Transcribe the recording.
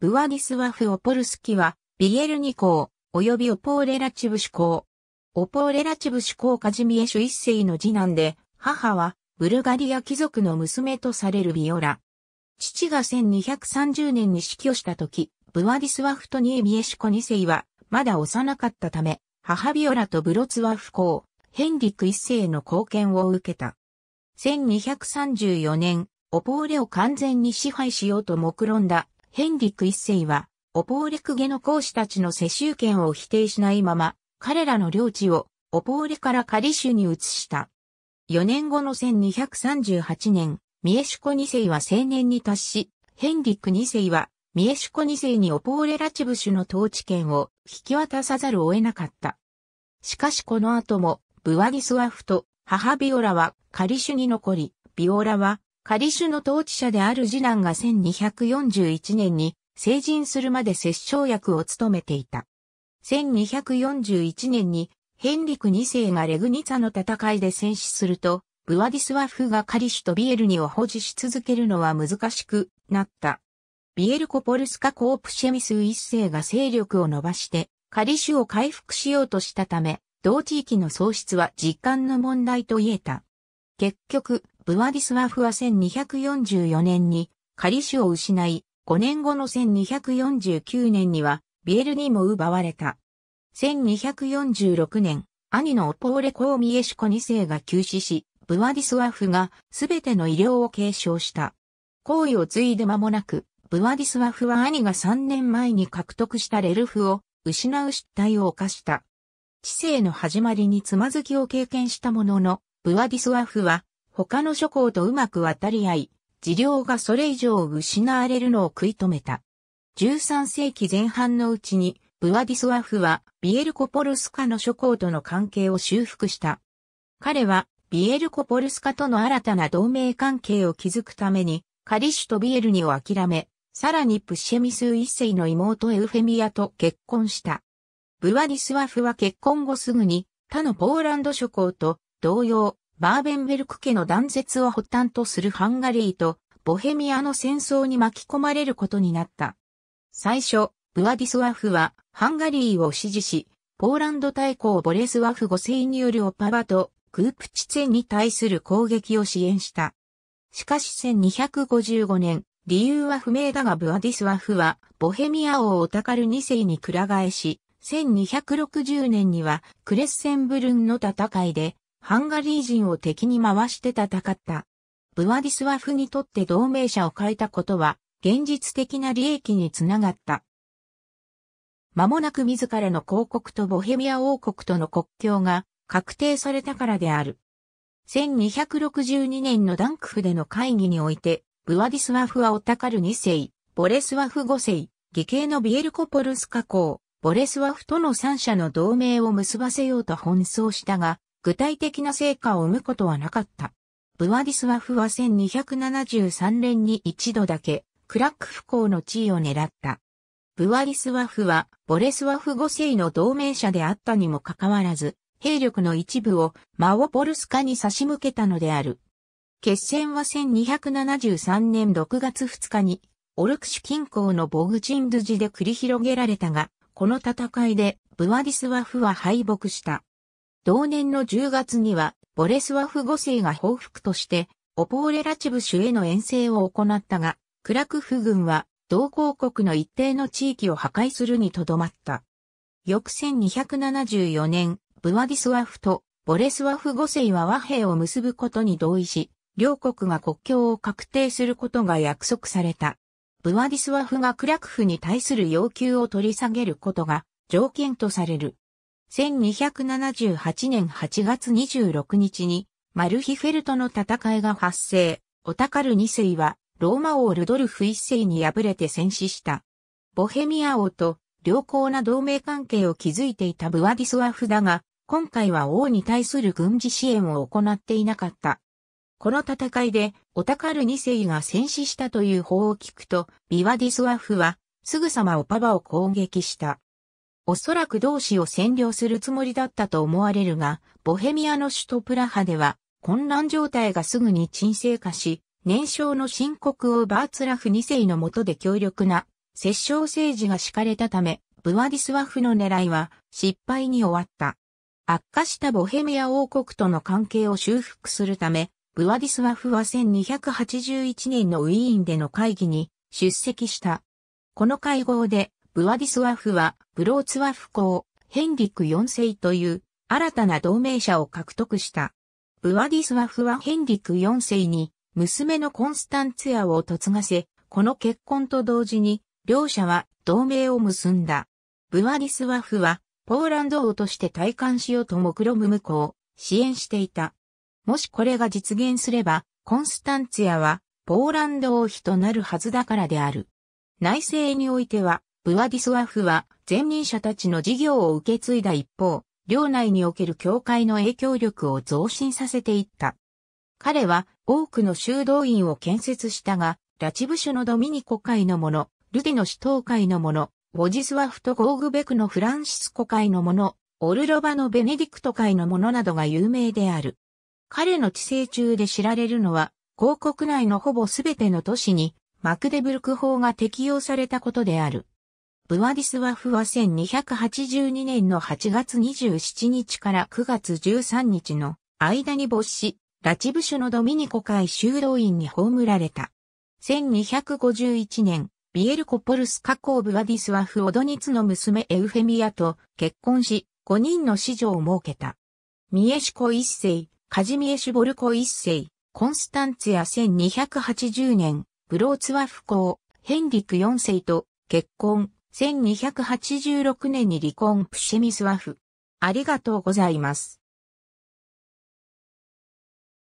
ブワディスワフ・オポルスキは、ビエルニ公、及びオポーレラチブ主公。オポーレラチブ主公カジミエシュ一世の次男で、母は、ブルガリア貴族の娘とされるビオラ。父が1230年に死去した時、ブワディスワフとニエビエシュコ二世は、まだ幼かったため、母ビオラとブロツワフ公、ヘンリク一世の貢献を受けた。1234年、オポーレを完全に支配しようと目論んだヘンリック一世は、オポーレクゲの公使たちの世襲権を否定しないまま、彼らの領地をオポーレからカリシュに移した。4年後の1238年、ミエシュコ二世は青年に達し、ヘンリック二世はミエシュコ二世にオポーレラチブシュの統治権を引き渡さざるを得なかった。しかしこの後も、ブワギスワフと母ビオラはカリシュに残り、ビオラはカリシュの統治者である次男が1241年に成人するまで摂政役を務めていた。1241年にヘンリク2世がレグニツァの戦いで戦死すると、ブワディスワフがカリシュとビエルニを保持し続けるのは難しくなった。ビエルコ・ポルスカ・コープシェミス1世が勢力を伸ばして、カリシュを回復しようとしたため、同地域の喪失は実感の問題と言えた。結局、ブワディスワフは1244年に仮死を失い、5年後の1249年にはビエルにも奪われた。1246年、兄のオポーレ・コーミエシコ2世が急死し、ブワディスワフが全ての医療を継承した。行為を継いで間もなく、ブワディスワフは兄が3年前に獲得したレルフを失う失態を犯した。知性の始まりにつまずきを経験したものの、ブワディスワフは他の諸侯とうまく渡り合い、治療がそれ以上失われるのを食い止めた。13世紀前半のうちに、ブワディスワフはビエルコポルスカの諸侯との関係を修復した。彼はビエルコポルスカとの新たな同盟関係を築くために、カリシュとビエルニを諦め、さらにプシェミス一世の妹エウフェミアと結婚した。ブワディスワフは結婚後すぐに他のポーランド諸侯と同様、バーベンベルク家の断絶を発端とするハンガリーとボヘミアの戦争に巻き込まれることになった。最初、ブワディスワフはハンガリーを支持し、ポーランド大公ボレスワフ5世によるオパバとクープチツェンに対する攻撃を支援した。しかし1255年、理由は不明だがブアディスワフはボヘミア王オタカル2世に倶替えし、1260年にはクレッセンブルンの戦いでハンガリー人を敵に回して戦った。ブワディスワフにとって同盟者を変えたことは、現実的な利益につながった。間もなく自らの広告とボヘミア王国との国境が確定されたからである。1262年のダンクフでの会議において、ブワディスワフはオタカル2世、ボレスワフ5世、義兄のビエルコポルスカ公、ボレスワフとの三者の同盟を結ばせようと奔走したが、具体的な成果を生むことはなかった。ブワディスワフは1273年に一度だけ、クラック不幸の地位を狙った。ブワディスワフは、ボレスワフ5世の同盟者であったにもかかわらず、兵力の一部をマオポルスカに差し向けたのである。決戦は1273年6月2日に、オルクシュ近郊のボグチンドゥジで繰り広げられたが、この戦いでブワディスワフは敗北した。同年の10月には、ボレスワフ5世が報復として、オポーレラチブ州への遠征を行ったが、クラクフ軍は、同公国の一定の地域を破壊するにとどまった。翌1274年、ブワディスワフとボレスワフ5世は和平を結ぶことに同意し、両国が国境を確定することが約束された。ブワディスワフがクラクフに対する要求を取り下げることが条件とされる。1278年8月26日に、マルヒフェルトの戦いが発生、オタカル2世は、ローマ王ルドルフ1世に敗れて戦死した。ボヘミア王と良好な同盟関係を築いていたブワディスワフだが、今回は王に対する軍事支援を行っていなかった。この戦いで、オタカル2世が戦死したという報を聞くと、ビワディスワフは、すぐさまオパバを攻撃した。おそらく同志を占領するつもりだったと思われるが、ボヘミアの首都プラハでは、混乱状態がすぐに沈静化し、年少の新国王バーツラフ2世の下で強力な、摂政政治が敷かれたため、ブワディスワフの狙いは失敗に終わった。悪化したボヘミア王国との関係を修復するため、ブワディスワフは1281年のウィーンでの会議に出席した。この会合でブワディスワフは、ブローツワフ公、ヘンリック4世という新たな同盟者を獲得した。ブワディスワフはヘンリック4世に娘のコンスタンツヤを嫁がせ、この結婚と同時に両者は同盟を結んだ。ブワディスワフはポーランド王として退官しようと目論む向こう、支援していた。もしこれが実現すれば、コンスタンツヤはポーランド王妃となるはずだからである。内政においては、ブワディスワフは前任者たちの事業を受け継いだ一方、領内における教会の影響力を増進させていった。彼は多くの修道院を建設したが、ラチブシュのドミニコ会の者、ルディの死闘会の者、ウォジスワフとゴーグベクのフランシスコ会の者、オルロバのベネディクト会の者などが有名である。彼の治世中で知られるのは、広告内のほぼすべての都市にマクデブルク法が適用されたことである。ブワディスワフは1282年の8月27日から9月13日の間に没し、ラチブ種のドミニコ会修道院に葬られた。1251年、ビエルコポルスカ工ブワディスワフオドニツの娘エウフェミアと結婚し、5人の子女を設けた。ミエシコ一世、カジミエシュボルコ一世、コンスタンツヤ1280年、ブローツワフ公、ヘンリク四世と結婚、1286年に離婚プシェミスワフ。ありがとうございます。